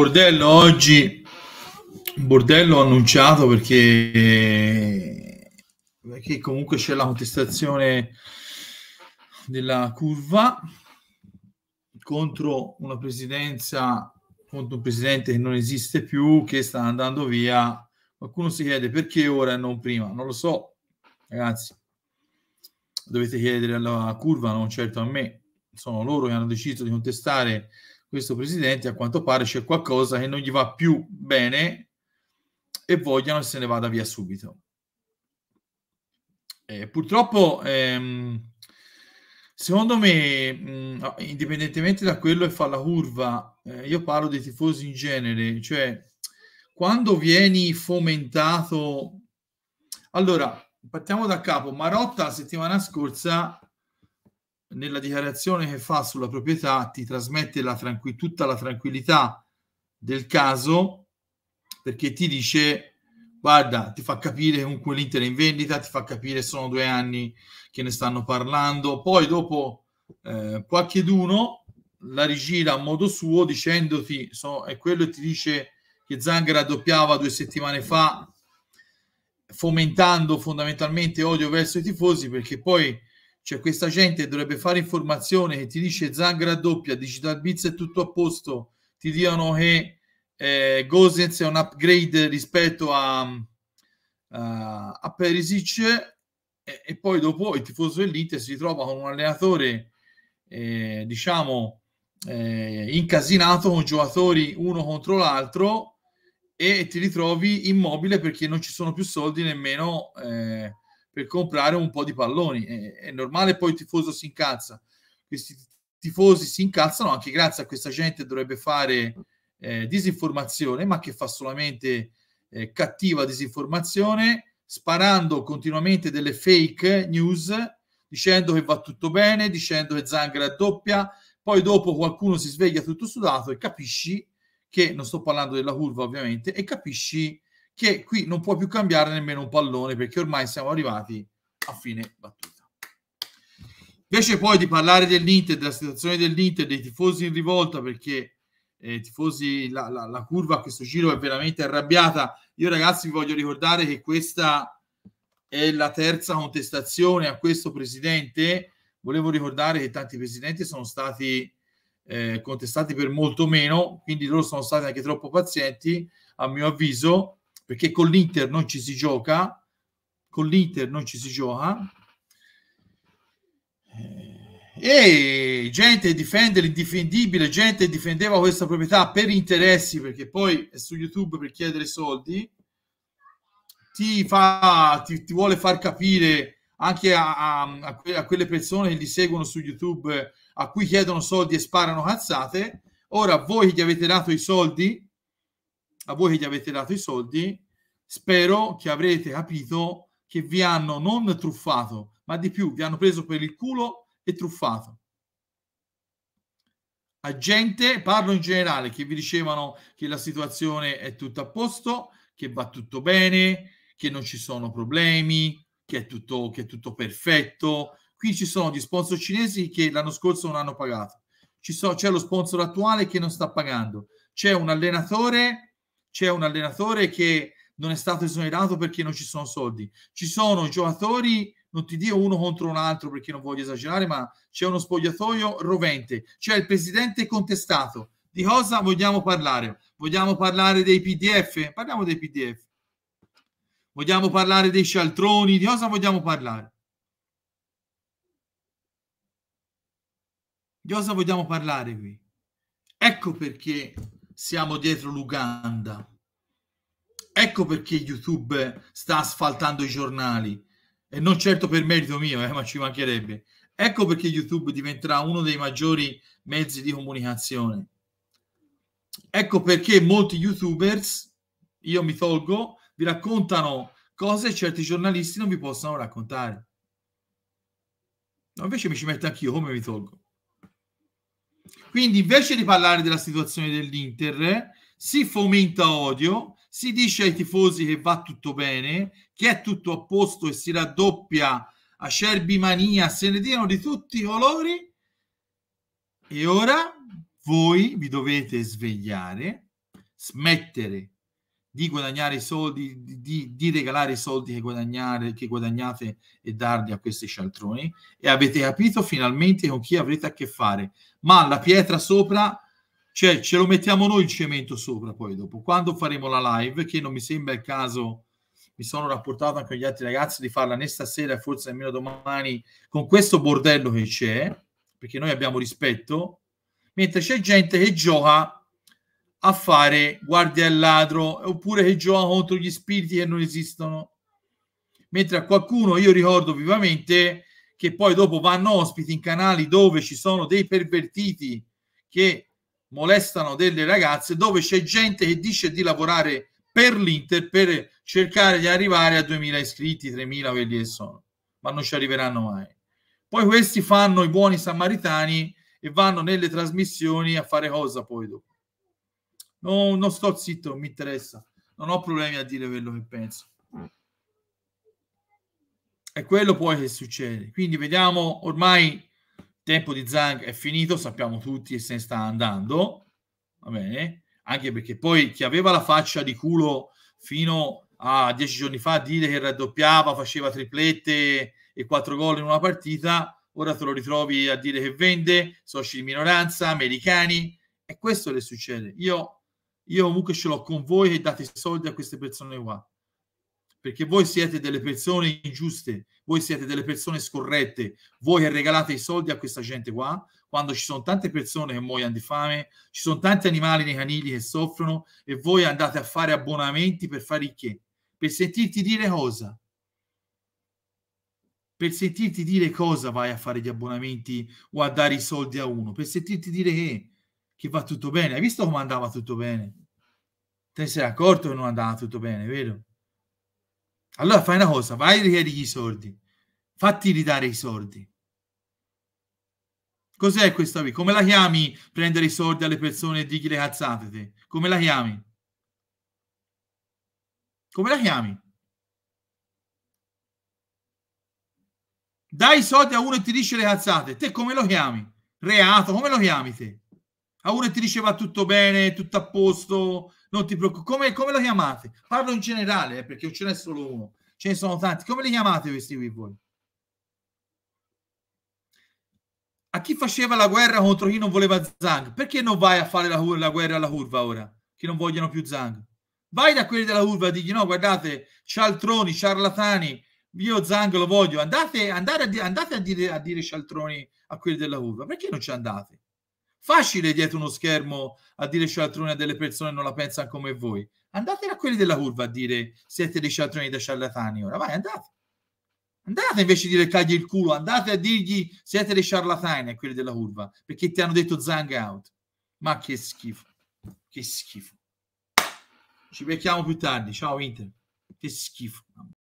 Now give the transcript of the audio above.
Bordello oggi Bordello annunciato perché, perché comunque c'è la contestazione della curva contro una presidenza contro un presidente che non esiste più che sta andando via qualcuno si chiede perché ora e non prima non lo so ragazzi dovete chiedere alla curva non certo a me sono loro che hanno deciso di contestare questo presidente a quanto pare c'è qualcosa che non gli va più bene e vogliono se ne vada via subito. Eh, purtroppo, ehm, secondo me, mh, mm, indipendentemente da quello che fa la curva, eh, io parlo dei tifosi in genere, cioè quando vieni fomentato... Allora, partiamo da capo. Marotta la settimana scorsa nella dichiarazione che fa sulla proprietà ti trasmette la tranqu- tutta la tranquillità del caso perché ti dice guarda ti fa capire comunque l'Inter è in vendita ti fa capire sono due anni che ne stanno parlando poi dopo eh, qualche d'uno la rigira a modo suo dicendoti so, è quello che ti dice che Zangara doppiava due settimane fa fomentando fondamentalmente odio verso i tifosi perché poi cioè questa gente dovrebbe fare informazione che ti dice Zangra doppia, Digital Bits è tutto a posto, ti dicono che eh, Gosens è un upgrade rispetto a, a, a Perisic e, e, poi dopo il tifoso dell'Inter si trova con un allenatore eh, diciamo eh, incasinato con giocatori uno contro l'altro e ti ritrovi immobile perché non ci sono più soldi nemmeno eh, per comprare un po' di palloni. È, è normale poi il tifoso si incazza. Questi tifosi si incazzano anche grazie a questa gente che dovrebbe fare eh, disinformazione, ma che fa solamente eh, cattiva disinformazione, sparando continuamente delle fake news, dicendo che va tutto bene, dicendo che Zangara doppia, poi dopo qualcuno si sveglia tutto sudato e capisci che, non sto parlando della curva ovviamente, e capisci che qui non può più cambiare nemmeno un pallone perché ormai siamo arrivati a fine battuta. Invece poi di parlare dell'Inter, della situazione dell'Inter, dei tifosi in rivolta perché eh, tifosi, la, la, la, curva a questo giro è veramente arrabbiata. Io ragazzi vi voglio ricordare che questa è la terza contestazione a questo presidente. Volevo ricordare che tanti presidenti sono stati eh, contestati per molto meno, quindi loro sono stati anche troppo pazienti, a mio avviso perché con l'Inter non ci si gioca, con l'Inter non ci si gioca. Eh, e gente difende l'indifendibile, gente difendeva questa proprietà per interessi, perché poi è su YouTube per chiedere soldi, ti, fa, ti, ti vuole far capire anche a, a, a, quelle persone che li seguono su YouTube, a cui chiedono soldi e sparano cazzate. Ora voi gli avete dato i soldi, a voi che gli avete dato i soldi, spero che avrete capito che vi hanno non truffato, ma di più, vi hanno preso per il culo e truffato. A gente, parlo in generale, che vi dicevano che la situazione è tutta a posto, che va tutto bene, che non ci sono problemi, che è tutto, che è tutto perfetto. Qui ci sono gli sponsor cinesi che l'anno scorso non hanno pagato. So, c'è lo sponsor attuale che non sta pagando. C'è un allenatore c'è un allenatore che non è stato esonerato perché non ci sono soldi. Ci sono giocatori, non ti dico uno contro un altro perché non voglio esagerare, ma c'è uno spogliatoio rovente, c'è il presidente contestato. Di cosa vogliamo parlare? Vogliamo parlare dei PDF? Parliamo dei PDF. Vogliamo parlare dei scialtroni? Di cosa vogliamo parlare? Di cosa vogliamo parlare qui? Ecco perché siamo dietro l'Uganda. Ecco perché YouTube sta asfaltando i giornali e non certo per merito mio, eh, ma ci mancherebbe. Ecco perché YouTube diventerà uno dei maggiori mezzi di comunicazione. Ecco perché molti YouTubers, io mi tolgo, vi raccontano cose che certi giornalisti non vi possono raccontare. No, invece mi ci metto anch'io come mi tolgo. Quindi invece di parlare della situazione dell'Inter, si fomenta odio, si dice ai tifosi che va tutto bene, che è tutto a posto e si raddoppia acerbi mania, se ne diano di tutti i colori. E ora voi vi dovete svegliare, smettere di guadagnare i soldi, di, di, di regalare i soldi che, guadagnare, che guadagnate e darli a questi scialtroni e avete capito finalmente con chi avrete a che fare. Ma la pietra sopra, cioè ce lo mettiamo noi il cemento sopra poi dopo, quando faremo la live, che non mi sembra il caso, mi sono rapportato anche con gli altri ragazzi di farla né stasera, forse nemmeno domani, con questo bordello che c'è, perché noi abbiamo rispetto, mentre c'è gente che gioca a fare guardia e ladro oppure che gioca contro gli spiriti che non esistono. Mentre a qualcuno io ricordo vivamente che poi dopo vanno ospiti in canali dove ci sono dei pervertiti che molestano delle ragazze, dove c'è gente che dice di lavorare per l'Inter per cercare di arrivare a 2000 iscritti, 3000 quelli che sono, ma non ci arriveranno mai. Poi questi fanno i buoni samaritani e vanno nelle trasmissioni a fare cosa poi dopo? No, non sto zitto, non mi interessa. Non ho problemi a dire quello che penso. È quello poi che succede. Quindi vediamo, ormai il tempo di Zang è finito, sappiamo tutti che se ne sta andando. Va bene? Anche perché poi chi aveva la faccia di culo fino a dieci giorni fa a dire che raddoppiava, faceva triplette e quattro gol in una partita, ora te lo ritrovi a dire che vende, soci di minoranza, americani, e questo le succede. Io io comunque ce l'ho con voi e date soldi a queste persone qua perché voi siete delle persone ingiuste, voi siete delle persone scorrette, voi regalate i soldi a questa gente qua, quando ci sono tante persone che muoiono di fame, ci sono tanti animali nei canili che soffrono e voi andate a fare abbonamenti per fare che? Per sentirti dire cosa? Per sentirti dire cosa vai a fare gli abbonamenti o a dare i soldi a uno? Per sentirti dire che, che va tutto bene. Hai visto come andava tutto bene? Te sei accorto che non andava tutto bene, vero? Allora fai una cosa, vai e richiedi i soldi. Fatti ridare i soldi. Cos'è questa qui? Come la chiami prendere i soldi alle persone e dirgli le cazzate te? Come la chiami? Come la chiami? Dai i soldi a uno e ti dice le cazzate. Te come lo chiami? Reato, come lo chiami te? A uno e ti dice va tutto bene, tutto a posto, non ti preoccupare. Come, come, lo chiamate? Parlo in generale, eh, perché ce n'è solo uno, ce ne sono tanti. Come li chiamate questi qui voi? A chi faceva la guerra contro chi non voleva Zang? Perché non vai a fare la, la guerra alla curva ora? Che non vogliono più Zang? Vai da quelli della curva e digli no, guardate, cialtroni, ciarlatani, io Zang lo voglio. Andate, andate, a, andate a, dire, a dire cialtroni a quelli della curva. Perché non ci andate? facile dietro uno schermo a dire cialtrone a delle persone non la pensano come voi. Andate da quelli della curva a dire siete dei cialtroni da ciarlatani ora, vai, andate. Andate invece di recargli il culo, andate a dirgli siete dei ciarlatani a quelli della curva, perché ti hanno detto zang out. Ma che schifo, che schifo. Ci becchiamo più tardi, ciao Inter. Che schifo.